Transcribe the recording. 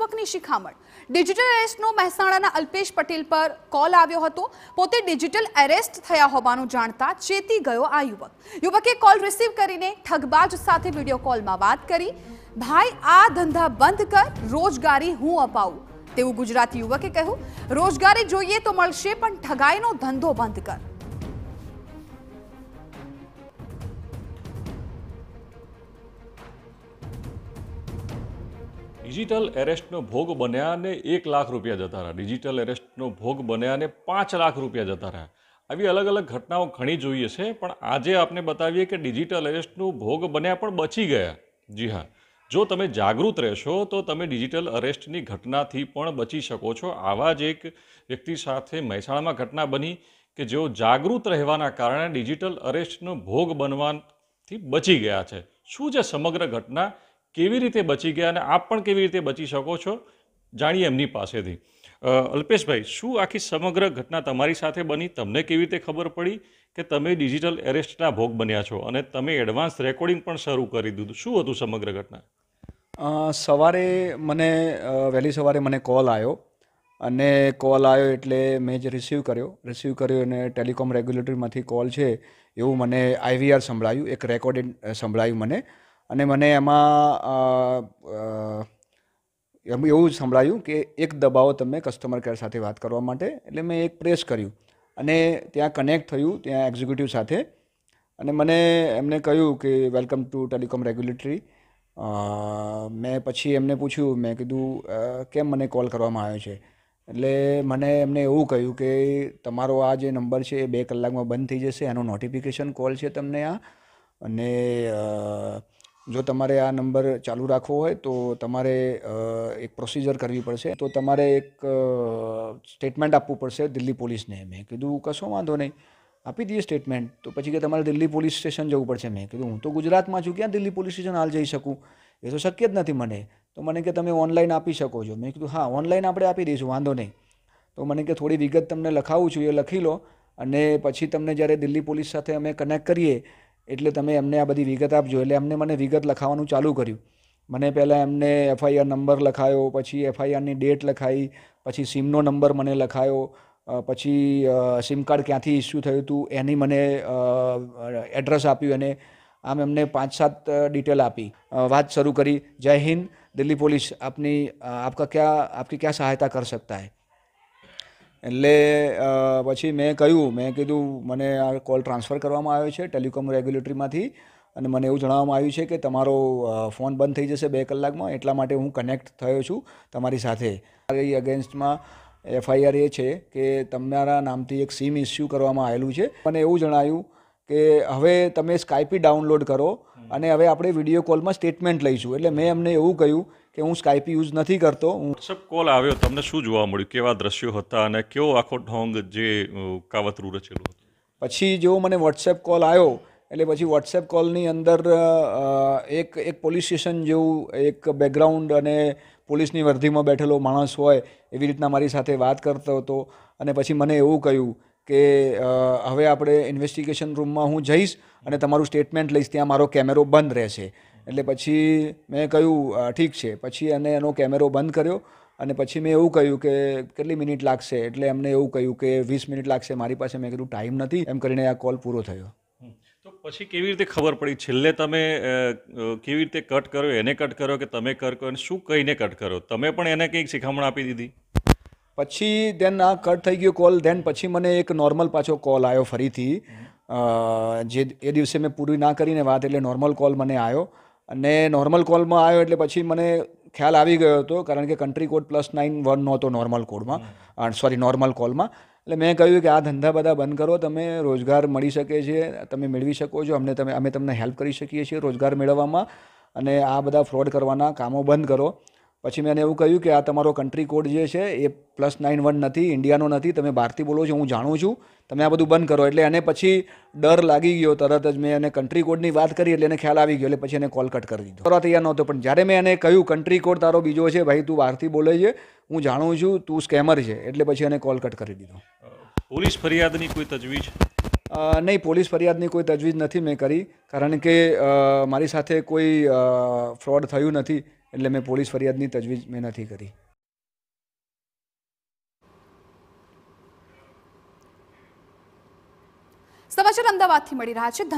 પૂર્વકની શિખામણ ડિજિટલ એરેસ્ટનો મહેસાણાના અલ્પેશ પટેલ પર કોલ આવ્યો હતો પોતે ડિજિટલ એરેસ્ટ થયા હોવાનું જાણતા ચેતી ગયો આ યુવક યુવકે કોલ રિસીવ કરીને ઠગબાજ સાથે વિડીયો કોલમાં વાત કરી ભાઈ આ ધંધા બંધ કર રોજગારી હું અપાવું તેવું ગુજરાતી યુવકે કહ્યું રોજગારી જોઈએ તો મળશે પણ ઠગાઈનો ધંધો બંધ કર ડિજિટલ એરેસ્ટનો ભોગ બન્યાને એક લાખ રૂપિયા જતા રહ્યા ડિજિટલ એરેસ્ટનો ભોગ બન્યાને પાંચ લાખ રૂપિયા જતા રહ્યા આવી અલગ અલગ ઘટનાઓ ઘણી જોઈએ છે પણ આજે આપણે બતાવીએ કે ડિજિટલ એરેસ્ટનું ભોગ બન્યા પણ બચી ગયા જી હા જો તમે જાગૃત રહેશો તો તમે ડિજિટલ અરેસ્ટની ઘટનાથી પણ બચી શકો છો આવા જ એક વ્યક્તિ સાથે મહેસાણામાં ઘટના બની કે જેઓ જાગૃત રહેવાના કારણે ડિજિટલ અરેસ્ટનો ભોગ બનવાથી બચી ગયા છે શું છે સમગ્ર ઘટના કેવી રીતે બચી ગયા અને આપ પણ કેવી રીતે બચી શકો છો જાણીએ એમની પાસેથી અલ્પેશભાઈ શું આખી સમગ્ર ઘટના તમારી સાથે બની તમને કેવી રીતે ખબર પડી કે તમે ડિજિટલ એરેસ્ટના ભોગ બન્યા છો અને તમે એડવાન્સ રેકોર્ડિંગ પણ શરૂ કરી દીધું શું હતું સમગ્ર ઘટના સવારે મને વહેલી સવારે મને કોલ આવ્યો અને કોલ આવ્યો એટલે મેં જે રિસીવ કર્યો રિસીવ કર્યો અને ટેલિકોમ રેગ્યુલેટરીમાંથી કોલ છે એવું મને આઈવીઆર સંભળાયું એક રેકોર્ડિંગ સંભળાયું મને અને મને એમાં એવું જ સંભળાયું કે એક દબાવો તમે કસ્ટમર કેર સાથે વાત કરવા માટે એટલે મેં એક પ્રેસ કર્યું અને ત્યાં કનેક્ટ થયું ત્યાં એક્ઝિક્યુટિવ સાથે અને મને એમને કહ્યું કે વેલકમ ટુ ટેલિકોમ રેગ્યુલેટરી મેં પછી એમને પૂછ્યું મેં કીધું કેમ મને કોલ કરવામાં આવ્યો છે એટલે મને એમને એવું કહ્યું કે તમારો આ જે નંબર છે એ બે કલાકમાં બંધ થઈ જશે એનો નોટિફિકેશન કોલ છે તમને આ અને જો તમારે આ નંબર ચાલુ રાખવો હોય તો તમારે એક પ્રોસિજર કરવી પડશે તો તમારે એક સ્ટેટમેન્ટ આપવું પડશે દિલ્હી પોલીસને મેં કીધું કશો વાંધો નહીં આપી દઈએ સ્ટેટમેન્ટ તો પછી કે તમારે દિલ્હી પોલીસ સ્ટેશન જવું પડશે મેં કીધું હું તો ગુજરાતમાં છું ક્યાં દિલ્હી પોલીસ સ્ટેશન હાલ જઈ શકું એ તો શક્ય જ નથી મને તો મને કે તમે ઓનલાઈન આપી શકો છો મેં કીધું હા ઓનલાઈન આપણે આપી દઈશું વાંધો નહીં તો મને કે થોડી વિગત તમને લખાવું છું એ લખી લો અને પછી તમને જ્યારે દિલ્હી પોલીસ સાથે અમે કનેક્ટ કરીએ એટલે તમે એમને આ બધી વિગત આપજો એટલે એમને મને વિગત લખાવાનું ચાલુ કર્યું મને પહેલાં એમને એફઆઈઆર નંબર લખાયો પછી એફઆઈઆરની ડેટ લખાઈ પછી સિમનો નંબર મને લખાયો પછી સિમ કાર્ડ ક્યાંથી ઇસ્યુ થયું હતું એની મને એડ્રેસ આપ્યું એને આમ એમને પાંચ સાત ડિટેલ આપી વાત શરૂ કરી જય હિન્દ દિલ્હી પોલીસ આપની આપકા ક્યાં આપકી ક્યાં સહાયતા કર સકતા હૈ એટલે પછી મેં કહ્યું મેં કીધું મને આ કોલ ટ્રાન્સફર કરવામાં આવ્યો છે ટેલિકોમ રેગ્યુલેટરીમાંથી અને મને એવું જણાવવામાં આવ્યું છે કે તમારો ફોન બંધ થઈ જશે બે કલાકમાં એટલા માટે હું કનેક્ટ થયો છું તમારી સાથે મારી અગેન્સ્ટમાં એફઆઈઆર એ છે કે તમારા નામથી એક સિમ ઇસ્યુ કરવામાં આવેલું છે મને એવું જણાવ્યું કે હવે તમે સ્કાયપી ડાઉનલોડ કરો અને હવે આપણે વિડીયો કોલમાં સ્ટેટમેન્ટ લઈશું એટલે મેં એમને એવું કહ્યું કે હું સ્કાઈપ યુઝ નથી કરતો હું વોટ્સઅપ કોલ આવ્યો તમને શું જોવા મળ્યું કેવા દ્રશ્યો હતા અને કેવો આખો ઢોંગ જે કાવતરું રચેલું હતું પછી જો મને વોટ્સએપ કોલ આવ્યો એટલે પછી વોટ્સએપ કોલની અંદર એક એક પોલીસ સ્ટેશન જેવું એક બેકગ્રાઉન્ડ અને પોલીસની વર્ધીમાં બેઠેલો માણસ હોય એવી રીતના મારી સાથે વાત કરતો હતો અને પછી મને એવું કહ્યું કે હવે આપણે ઇન્વેસ્ટિગેશન રૂમમાં હું જઈશ અને તમારું સ્ટેટમેન્ટ લઈશ ત્યાં મારો કેમેરો બંધ રહેશે એટલે પછી મેં કહ્યું ઠીક છે પછી અને એનો કેમેરો બંધ કર્યો અને પછી મેં એવું કહ્યું કે કેટલી મિનિટ લાગશે એટલે એમને એવું કહ્યું કે વીસ મિનિટ લાગશે મારી પાસે મેં કીધું ટાઈમ નથી એમ કરીને આ કોલ પૂરો થયો તો પછી કેવી રીતે ખબર પડી છેલ્લે તમે કેવી રીતે કટ કર્યો એને કટ કર્યો કે તમે કર્યો અને શું કહીને કટ કરો તમે પણ એને કંઈક શિખામણ આપી દીધી પછી દેન આ કટ થઈ ગયો કોલ દેન પછી મને એક નોર્મલ પાછો કોલ આવ્યો ફરીથી જે એ દિવસે મેં પૂરી ના કરીને વાત એટલે નોર્મલ કોલ મને આવ્યો અને નોર્મલ કોલમાં આવ્યો એટલે પછી મને ખ્યાલ આવી ગયો હતો કારણ કે country code plus nine one નહોતો નોર્મલ કોડમાં સોરી નોર્મલ કોલમાં એટલે મેં કહ્યું કે આ ધંધા બધા બંધ કરો તમે રોજગાર મળી શકે છે તમે મેળવી શકો છો અમને તમે અમે તમને હેલ્પ કરી શકીએ છીએ રોજગાર મેળવવામાં અને આ બધા ફ્રોડ કરવાના કામો બંધ કરો પછી મેં એને એવું કહ્યું કે આ તમારો કન્ટ્રી કોડ જે છે એ પ્લસ નાઇન વન નથી ઇન્ડિયાનો નથી તમે બહારથી બોલો છો હું જાણું છું તમે આ બધું બંધ કરો એટલે એને પછી ડર લાગી ગયો તરત જ મેં એને કન્ટ્રી કોડની વાત કરી એટલે એને ખ્યાલ આવી ગયો એટલે પછી એને કોલ કટ કરી દીધો તરત તૈયાર નહોતો પણ જ્યારે મેં એને કહ્યું કન્ટ્રી કોડ તારો બીજો છે ભાઈ તું બહારથી બોલે છે હું જાણું છું તું સ્કેમર છે એટલે પછી એને કોલ કટ કરી દીધો પોલીસ ફરિયાદની કોઈ તજવીજ નહીં પોલીસ ફરિયાદની કોઈ તજવીજ નથી મેં કરી કારણ કે મારી સાથે કોઈ ફ્રોડ થયું નથી એટલે મેં પોલીસ ફરિયાદની તજવીજ મેં નથી કરી સમાચાર અમદાવાદથી મળી રહ્યા છે